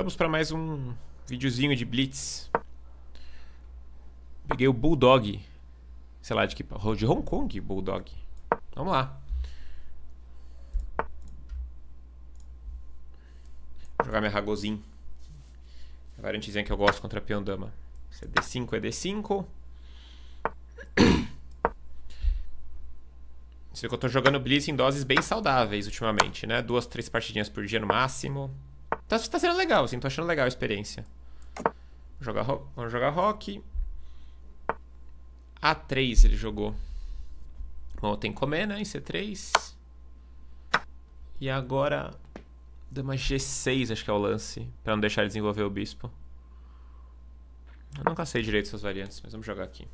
Vamos para mais um videozinho de Blitz. Peguei o Bulldog. Sei lá, de que. De Hong Kong, Bulldog. Vamos lá. Vou jogar minha Hagozin. A variantezinha que eu gosto contra a peão dama. Se é D5, é D5. Você vê que eu tô jogando Blitz em doses bem saudáveis ultimamente, né? Duas, três partidinhas por dia no máximo. Tá, tá sendo legal, assim, tô achando legal a experiência. jogar Vamos jogar rock. A3 ele jogou. Bom, tem que comer, né? Em C3. E agora. Dama G6, acho que é o lance. Pra não deixar ele desenvolver o bispo. Eu nunca sei direito essas variantes, mas vamos jogar aqui.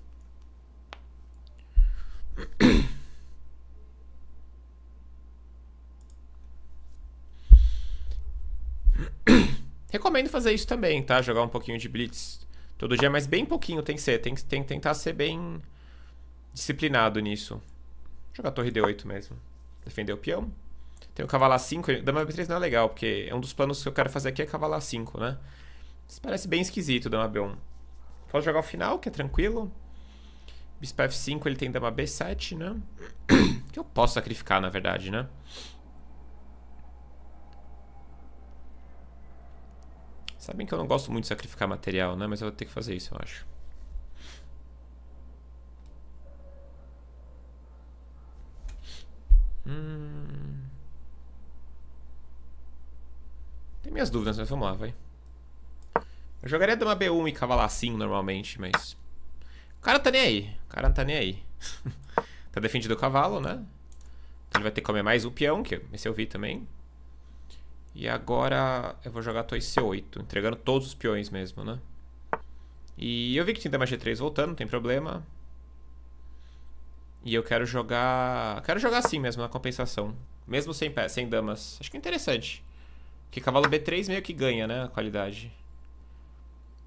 Recomendo fazer isso também, tá? Jogar um pouquinho de Blitz todo dia, mas bem pouquinho tem que ser. Tem que, tem tentar ser bem disciplinado nisso. Vou jogar torre D8 mesmo. Defender o peão. Tem o cavalar 5. Dama B3 não é legal, porque é um dos planos que eu quero fazer aqui é cavalar 5, né? Isso parece bem esquisito, dama B1. Posso jogar o final, que é tranquilo. Bispo F5, ele tem dama B7, né? que eu posso sacrificar, na verdade, né? Sabem que eu não gosto muito de sacrificar material, né? Mas eu vou ter que fazer isso, eu acho. Hum... Tem minhas dúvidas, mas vamos lá, vai. Eu jogaria de uma B1 e cavalacinho normalmente, mas... O cara tá nem aí. O cara não tá nem aí. tá defendido o cavalo, né? Então ele vai ter que comer mais o peão, que esse eu vi também. E agora eu vou jogar Torre C8, entregando todos os peões mesmo, né? E eu vi que tinha dama G3 voltando, não tem problema. E eu quero jogar... Quero jogar assim mesmo, na compensação. Mesmo sem, pé, sem damas. Acho que é interessante. Porque cavalo B3 meio que ganha, né? A qualidade.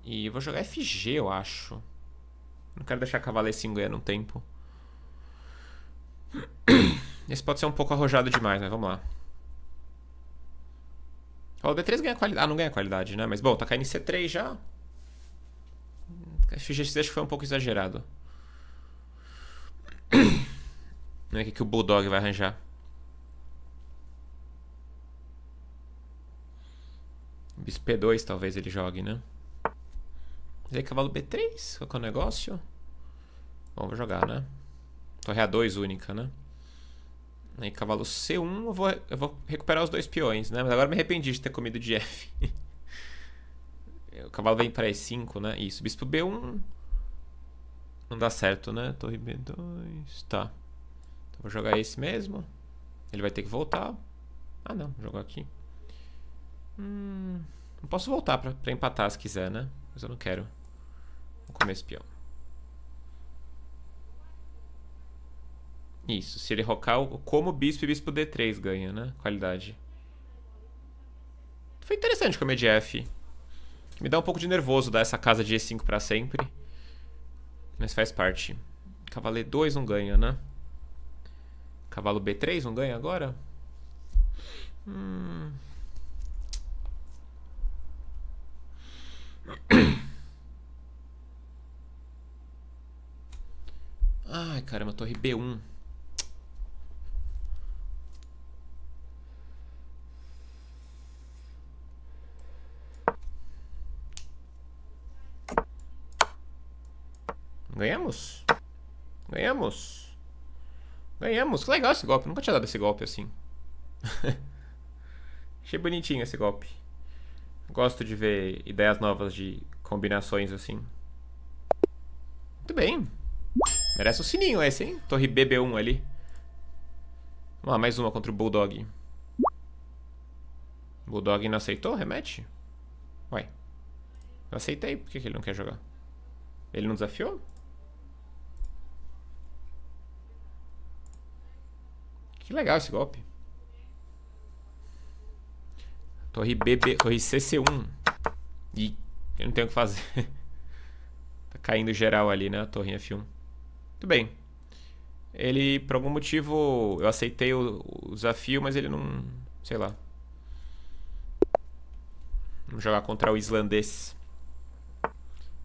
E eu vou jogar FG, eu acho. Não quero deixar cavalo E5 ganhando um tempo. Esse pode ser um pouco arrojado demais, mas vamos lá. Cavalo B3 ganha qualidade. Ah, não ganha qualidade, né? Mas bom, tá caindo em C3 já. FGX hum, acho que foi um pouco exagerado. Não é o que o Bulldog vai arranjar. Bispo P2 talvez ele jogue, né? Mas aí, cavalo B3? Qual que é o negócio? Bom, vou jogar, né? Torre A2 única, né? Aí cavalo C1, eu vou, eu vou recuperar os dois peões, né? Mas agora me arrependi de ter comido de F. É, o cavalo vem para E5, né? Isso, bispo B1. Não dá certo, né? Torre B2, tá. Então vou jogar esse mesmo. Ele vai ter que voltar. Ah, não, jogou aqui. Hum, não posso voltar para empatar se quiser, né? Mas eu não quero. Vou comer esse peão. Isso, se ele rocar como bispo e bispo D3 ganha, né? Qualidade. Foi interessante comer de F. Me dá um pouco de nervoso dar essa casa de E5 pra sempre. Mas faz parte. Cavalo e 2 não ganha, né? Cavalo B3 não ganha agora? Hum... Ai, caramba, torre B1. Ganhamos? Ganhamos. Ganhamos. Que legal esse golpe. Nunca tinha dado esse golpe assim. Achei bonitinho esse golpe. Gosto de ver ideias novas de combinações assim. Muito bem. Merece o um sininho esse, hein? Torre BB1 ali. Vamos lá, mais uma contra o Bulldog. Bulldog não aceitou? Remete? Ué. Eu aceitei. Por que ele não quer jogar? Ele não desafiou? Que legal esse golpe. Torre BB, torre CC1. Ih, eu não tenho o que fazer. tá caindo geral ali, né? A torrinha F1. Muito bem. Ele, por algum motivo, eu aceitei o, o desafio, mas ele não... Sei lá. Vamos jogar contra o islandês.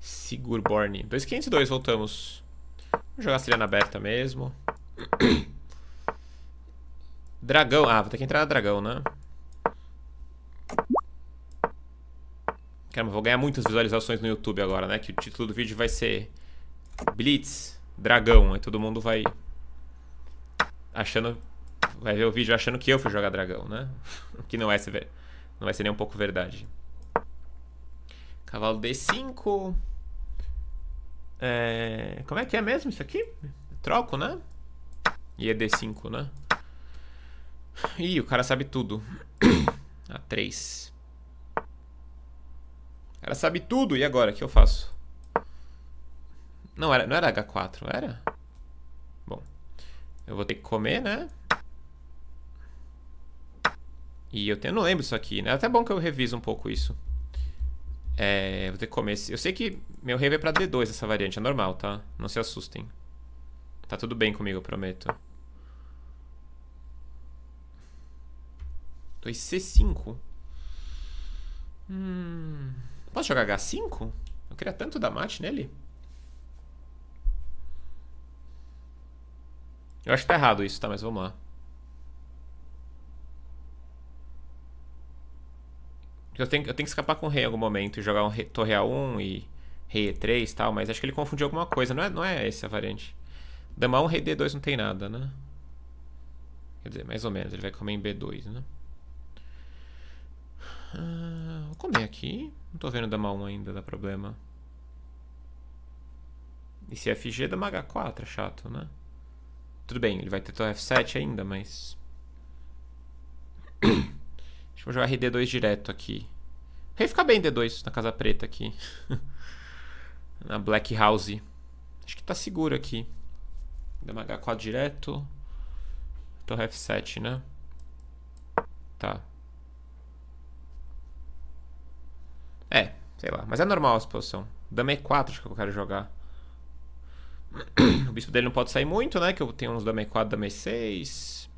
Sigurborn. 2502, voltamos. Vamos jogar a na aberta mesmo. Dragão. Ah, vou ter que entrar na dragão, né? Caramba, vou ganhar muitas visualizações no YouTube agora, né? Que o título do vídeo vai ser Blitz Dragão. Aí todo mundo vai achando... Vai ver o vídeo achando que eu fui jogar dragão, né? que não é não vai ser nem um pouco verdade. Cavalo D5. É... Como é que é mesmo isso aqui? Troco, né? E é D5, né? Ih, o cara sabe tudo. A3. O cara sabe tudo. E agora? O que eu faço? Não era, não era H4, era? Bom. Eu vou ter que comer, né? E eu, tenho, eu não lembro isso aqui, né? É até bom que eu reviso um pouco isso. É, vou ter que comer Eu sei que meu rei é pra D2 essa variante, é normal, tá? Não se assustem. Tá tudo bem comigo, eu prometo. 2 C5. Hum, posso jogar H5? Eu queria tanto dar mate nele. Eu acho que tá errado isso, tá? Mas vamos lá. Eu tenho, eu tenho que escapar com o rei em algum momento e jogar um rei, torre A1 e rei E3 e tal, mas acho que ele confundiu alguma coisa. Não é, não é essa a variante. Dama 1, rei D2 não tem nada, né? Quer dizer, mais ou menos. Ele vai comer em B2, né? Ah, vou comer aqui. Não tô vendo Dama 1 ainda, dá problema. Esse é FG dá da 4 4, chato, né? Tudo bem, ele vai ter torre F7 ainda, mas... Deixa eu vou jogar RD2 direto aqui. O rei fica bem D2 na Casa Preta aqui. na Black House. Acho que tá seguro aqui. Dama H4 direto. Torre F7, né? Tá. É, sei lá. Mas é normal essa posição. Dama E4 acho que eu quero jogar. o bispo dele não pode sair muito, né? Que eu tenho uns dama E4, dama E6.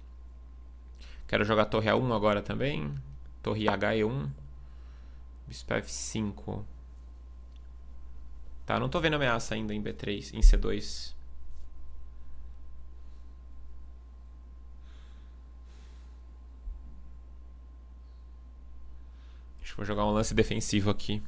Quero jogar torre A1 agora também. Torre H1. Bispo F5. Tá, não tô vendo ameaça ainda em B3, em C2. Acho que vou jogar um lance defensivo aqui.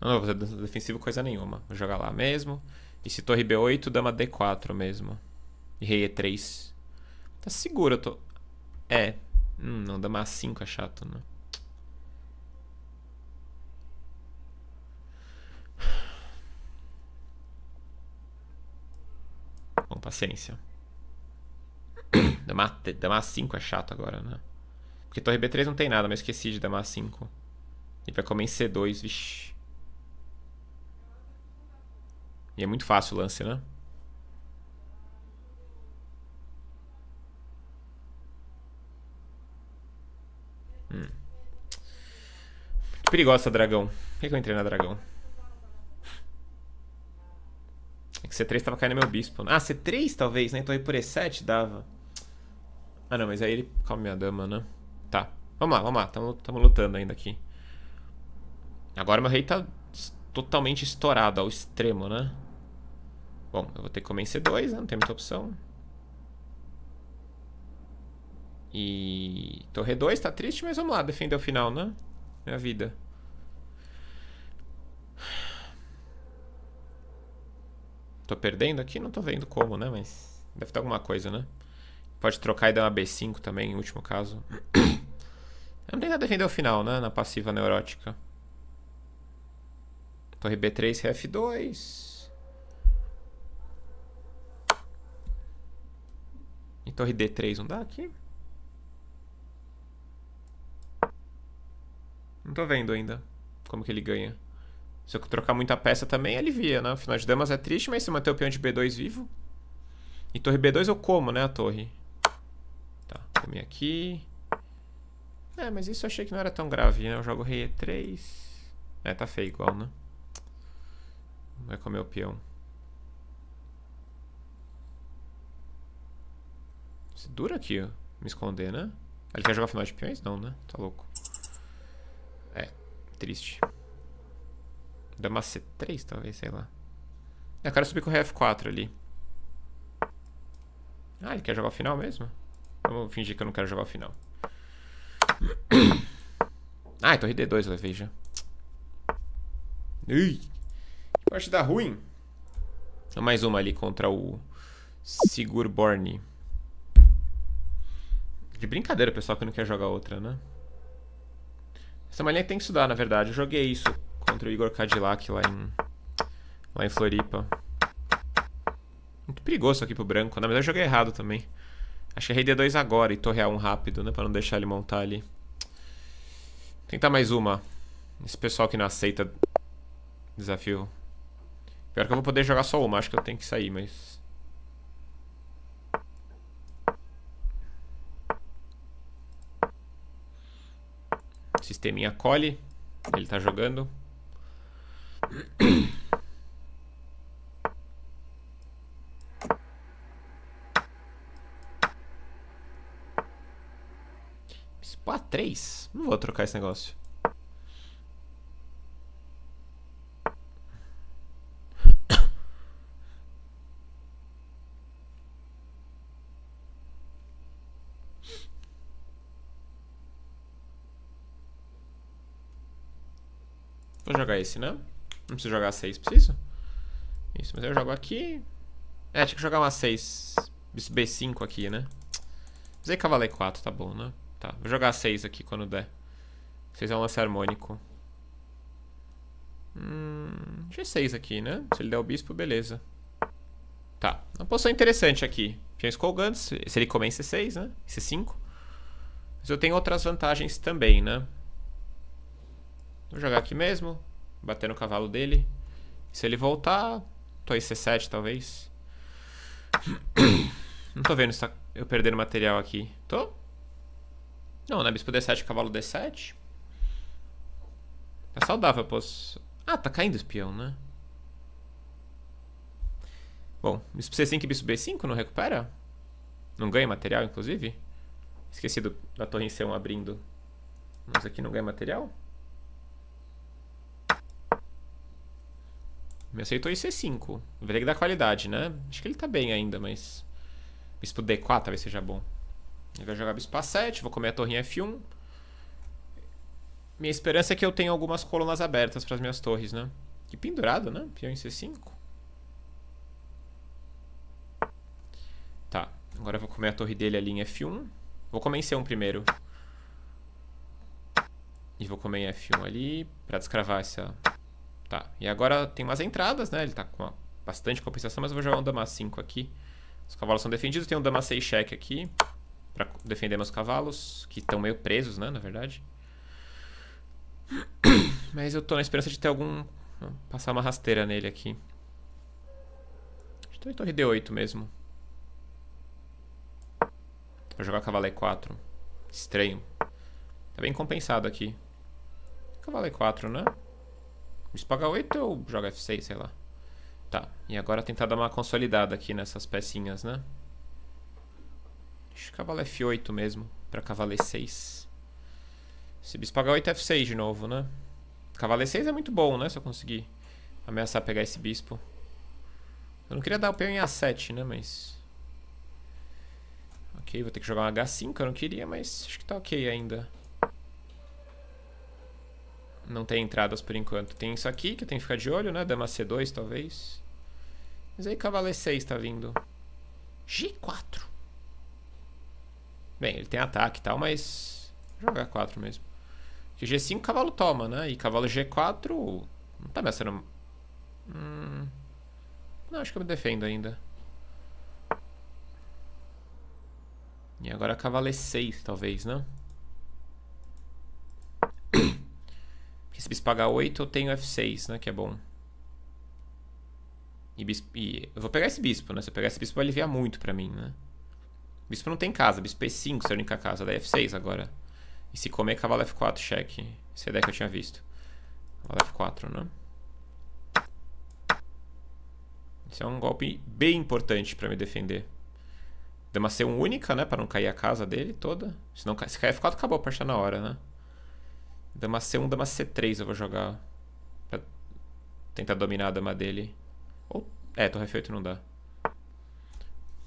Não, não vou fazer defensivo coisa nenhuma. Vou jogar lá mesmo. E se torre B8, dama D4 mesmo. E rei E3. Tá seguro, eu tô... É. Hum, não, dama A5 é chato, né? Com paciência a 5 é chato agora, né? Porque torre B3 não tem nada, mas esqueci de a 5. Ele vai comer em C2, vixi. E é muito fácil o lance, né? Hum. perigosa dragão. Por que, que eu entrei na dragão? É que C3 tava caindo no meu bispo. Né? Ah, C3 talvez, né? Torre por E7 dava. Ah, não, mas aí ele calma minha dama, né? Tá. Vamos lá, vamos lá. Tamo, tamo lutando ainda aqui. Agora meu rei tá totalmente estourado ao extremo, né? Bom, eu vou ter que comer em C2, né? Não tem muita opção. E... Torre 2 tá triste, mas vamos lá. Defender o final, né? Minha é vida. Tô perdendo aqui? Não tô vendo como, né? Mas deve ter alguma coisa, né? Pode trocar e dar uma B5 também, em último caso. Vamos tentar defender o final, né? Na passiva neurótica. Torre B3, F2. E torre D3 não dá aqui? Não tô vendo ainda como que ele ganha. Se eu trocar muita peça também, alivia, né? O final de damas é triste, mas se eu manter o peão de B2 vivo... E torre B2 eu como, né, a torre. Também aqui. É, mas isso eu achei que não era tão grave, né? Eu jogo rei E3. É, tá feio igual, né? Vai é comer o peão. Isso é dura aqui, ó. Me esconder, né? Ele quer jogar final de peões? Não, né? Tá louco. É, triste. Dama C3, talvez, sei lá. É, eu quero subir com o Rei F4 ali. Ah, ele quer jogar o final mesmo? Então, eu vou fingir que eu não quero jogar o final. Ah, torre D2 eu levei já. Ui. Que parte ruim. Então, mais uma ali contra o Borne. De brincadeira, pessoal, que não quer jogar outra, né? Essa malinha tem que estudar, na verdade. Eu joguei isso contra o Igor Cadillac lá em, lá em Floripa. Muito perigoso aqui pro branco. Na verdade, eu joguei errado também. Acho que é rei D2 agora e a um rápido, né? Pra não deixar ele montar ali. Tentar mais uma. Esse pessoal que não aceita desafio. Pior que eu vou poder jogar só uma. Acho que eu tenho que sair, mas... Sisteminha colhe. Ele tá jogando. Pô, ah, 3? Não vou trocar esse negócio. Vou jogar esse, né? Não preciso jogar 6, preciso? Isso, mas eu jogo aqui. É, tinha que jogar uma 6. Isso B5 aqui, né? Precisa Precisei cavalar 4, tá bom, né? Tá, vou jogar 6 aqui quando der. 6 é um lance harmônico. Hum, G6 aqui, né? Se ele der o bispo, beleza. Tá, uma posição interessante aqui. Tinha Skullguns, se ele comer em C6, né? Em C5. Mas eu tenho outras vantagens também, né? Vou jogar aqui mesmo. Bater no cavalo dele. Se ele voltar, tô em C7 talvez. Não tô vendo se tá eu perdendo material aqui. Tô? Não, né? Bispo D7, cavalo D7. Tá saudável, pô. Ah, tá caindo espião, né? Bom, bispo C5 e bispo B5 não recupera? Não ganha material, inclusive? Esqueci do, da torre em C1 abrindo. Mas aqui não ganha material? Me aceitou em C5. Vai que dá qualidade, né? Acho que ele tá bem ainda, mas... Bispo D4 talvez seja bom. Ele vai jogar bispa 7, vou comer a torrinha F1. Minha esperança é que eu tenha algumas colunas abertas para as minhas torres, né? Que pendurado, né? Peão em C5. Tá, agora eu vou comer a torre dele ali em F1. Vou comer em C1 primeiro. E vou comer em F1 ali para descravar essa... Tá, e agora tem umas entradas, né? Ele tá com bastante compensação, mas eu vou jogar um dama 5 aqui. Os cavalos são defendidos, tem um dama 6 cheque aqui para defender meus cavalos, que estão meio presos, né, na verdade. Mas eu tô na esperança de ter algum... Né, passar uma rasteira nele aqui. tem tá torre D8 mesmo. Pra jogar cavalo E4. Estranho. Tá bem compensado aqui. Cavalo E4, né? Espaga 8 ou joga F6, sei lá. Tá, e agora tentar dar uma consolidada aqui nessas pecinhas, né? Acho que cavalo F8 mesmo, pra cavalo E6. Se bispo H8, F6 de novo, né? Cavalo E6 é muito bom, né? Se eu conseguir ameaçar pegar esse bispo. Eu não queria dar o peão em A7, né? Mas... Ok, vou ter que jogar um H5, eu não queria, mas acho que tá ok ainda. Não tem entradas por enquanto. Tem isso aqui, que eu tenho que ficar de olho, né? Dama C2, talvez. Mas aí cavalo E6 tá vindo. G4. Bem, ele tem ataque e tal, mas... Vou jogar 4 mesmo. Porque G5 cavalo toma, né? E cavalo G4... Não tá me acertando... Hum... Não, acho que eu me defendo ainda. E agora cavalo E6, talvez, né? Porque se bispo pagar 8 eu tenho F6, né? Que é bom. E, bispo, e eu vou pegar esse bispo, né? Se eu pegar esse bispo vai aliviar muito pra mim, né? Bispo não tem casa. Bispo E5, se é a única casa. Daí é F6 agora. E se comer, cavalo F4, cheque. Essa é a ideia que eu tinha visto. Cavalo F4, né? Isso é um golpe bem importante pra me defender. Dama C1 única, né? Pra não cair a casa dele toda. Se, não, se cair F4, acabou a partida na hora, né? Dama C1, dama C3 eu vou jogar. Pra tentar dominar a dama dele. Ou... É, torre F8 não dá.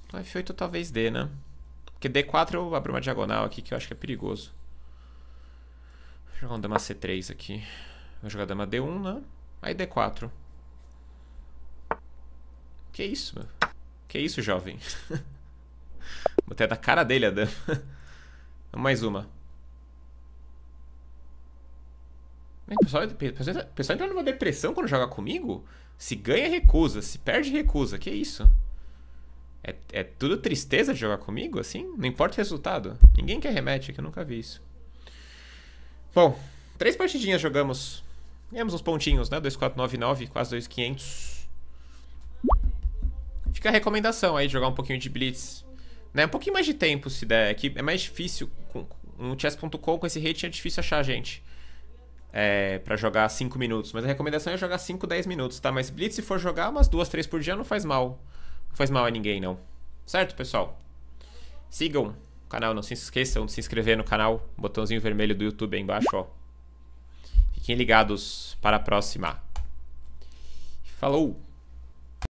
Torre F8 talvez dê, né? Porque D4 eu abro uma diagonal aqui que eu acho que é perigoso. Vou jogar um dama C3 aqui. Vou jogar dama D1, né? Aí D4. Que isso, meu? Que isso, jovem? Botei da cara dele a dama. Mais uma. O pessoal, pessoal, pessoal entra numa depressão quando joga comigo? Se ganha, recusa. Se perde, recusa. Que isso? É, é tudo tristeza jogar comigo, assim? Não importa o resultado. Ninguém quer remédio, que eu nunca vi isso. Bom, três partidinhas jogamos. Ganhamos uns pontinhos, né? 2499, quase 2500. Fica a recomendação aí, jogar um pouquinho de Blitz. Né? Um pouquinho mais de tempo, se der. Aqui é, é mais difícil. Com, no chess.com, com esse rating, é difícil achar gente. É, pra jogar 5 minutos. Mas a recomendação é jogar 5, 10 minutos, tá? Mas Blitz, se for jogar umas 2, 3 por dia, não faz mal. Não faz mal a ninguém, não. Certo, pessoal? Sigam o canal, não se esqueçam de se inscrever no canal. Botãozinho vermelho do YouTube aí embaixo, ó. Fiquem ligados para a próxima. Falou!